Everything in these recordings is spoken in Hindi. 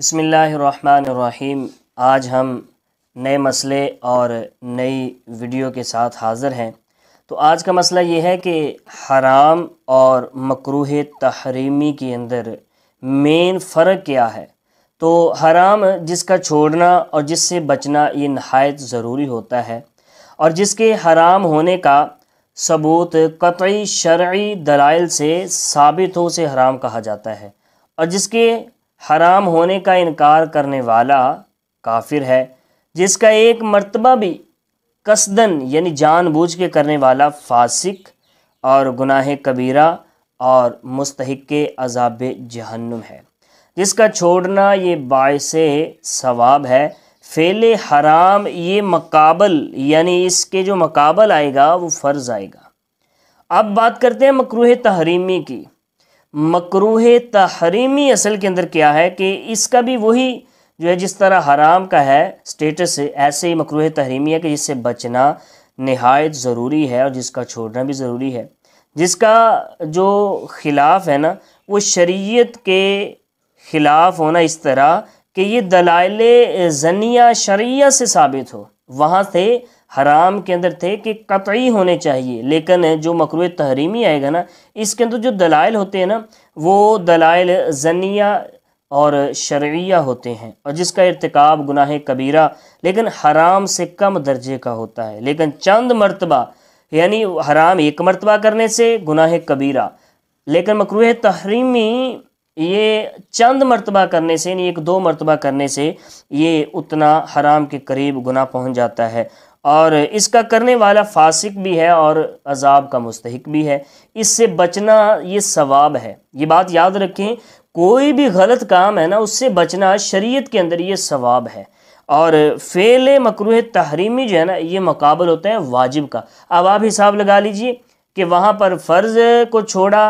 बसमीम आज हम नए मसले और नई वीडियो के साथ हाज़र हैं तो आज का मसला ये है कि हराम और मकरूह तहरीमी के अंदर मेन फ़र्क क्या है तो हराम जिसका छोड़ना और जिससे बचना ये नहायत ज़रूरी होता है और जिसके हराम होने का सबूत कतई शर्य दलाइल से साबित हो उसे हराम कहा जाता है और जिसके हराम होने का इनकार करने वाला काफिर है जिसका एक मर्तबा भी कसदन यानी जानबूझ के करने वाला फासिक और गुनाह कबीरा और मुस्तक अजाब जहन्नुम है जिसका छोड़ना ये बायस सवाब है फेल हराम ये मकाबल यानी इसके जो मकाबल आएगा वो फ़र्ज़ आएगा अब बात करते हैं मकरूह तहरीमी की मकरूह तहरीमी असल के अंदर क्या है कि इसका भी वही जो है जिस तरह हराम का है स्टेटस ऐसे ही मकरूह तहरीमी है कि जिससे बचना नहायत ज़रूरी है और जिसका छोड़ना भी ज़रूरी है जिसका जो खिलाफ है ना वो शरीयत के ख़िलाफ़ होना इस तरह कि ये दलाइल जनिया शरिया से साबित हो वहाँ थे हराम के अंदर थे कि कतई होने चाहिए लेकिन जो मकरू तहरीमी आएगा ना इसके अंदर जो दलाइल होते हैं ना वो दलाइल जनिया और शरिया होते हैं और जिसका irतकब गुनाह कबीरा लेकिन हराम से कम दर्जे का होता है लेकिन चंद मरतबा यानी हराम एक मरतबा करने से गुनाह कबीरा लेकिन मकरू तहरीमी ये चंद मरतबा करने से यानी एक दो मरतबा करने से ये उतना हराम के करीब गुना पहुँच जाता है और इसका करने वाला फासिक भी है और अजाब का मुस्तक भी है इससे बचना ये सवाब है ये बात याद रखें कोई भी गलत काम है ना उससे बचना शरीयत के अंदर ये सवाब है और फेल मकरूह तहरीमी जो है ना ये मकाबल होता है वाजिब का अब आप हिसाब लगा लीजिए कि वहाँ पर फ़र्ज़ को छोड़ा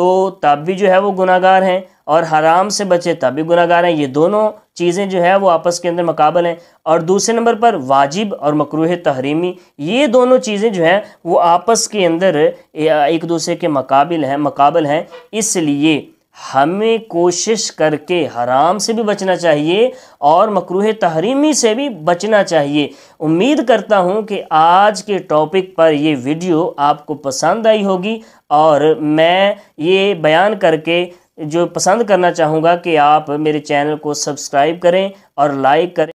तो तब भी जो है वो गुनागार हैं और हराम से बचे तब भी गुनागार हैं ये दोनों चीज़ें जो है वो आपस के अंदर मुकाबल हैं और दूसरे नंबर पर वाजिब और मकरूह तहरीमी ये दोनों चीज़ें जो हैं वो आपस के अंदर एक दूसरे के मकाबिल हैं मकाबल हैं इसलिए हमें कोशिश करके हराम से भी बचना चाहिए और मकरूह तहरीमी से भी बचना चाहिए उम्मीद करता हूँ कि आज के टॉपिक पर ये वीडियो आपको पसंद आई होगी और मैं ये बयान करके जो पसंद करना चाहूँगा कि आप मेरे चैनल को सब्सक्राइब करें और लाइक करें